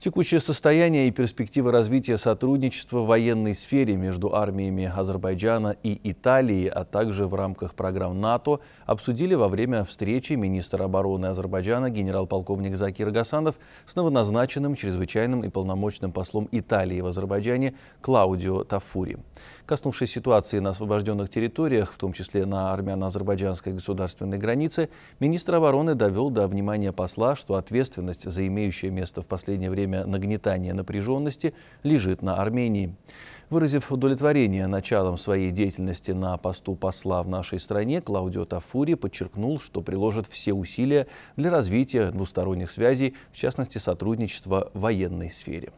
Текущее состояние и перспективы развития сотрудничества в военной сфере между армиями Азербайджана и Италии, а также в рамках программ НАТО, обсудили во время встречи министр обороны Азербайджана генерал-полковник Закир Гасанов с новоназначенным чрезвычайным и полномочным послом Италии в Азербайджане Клаудио Тафури. Коснувшись ситуации на освобожденных территориях, в том числе на армяно-азербайджанской государственной границе, министр обороны довел до внимания посла, что ответственность за имеющее место в последнее время время нагнетания напряженности лежит на Армении. Выразив удовлетворение началом своей деятельности на посту посла в нашей стране, Клаудио Тафури подчеркнул, что приложит все усилия для развития двусторонних связей, в частности сотрудничества в военной сфере.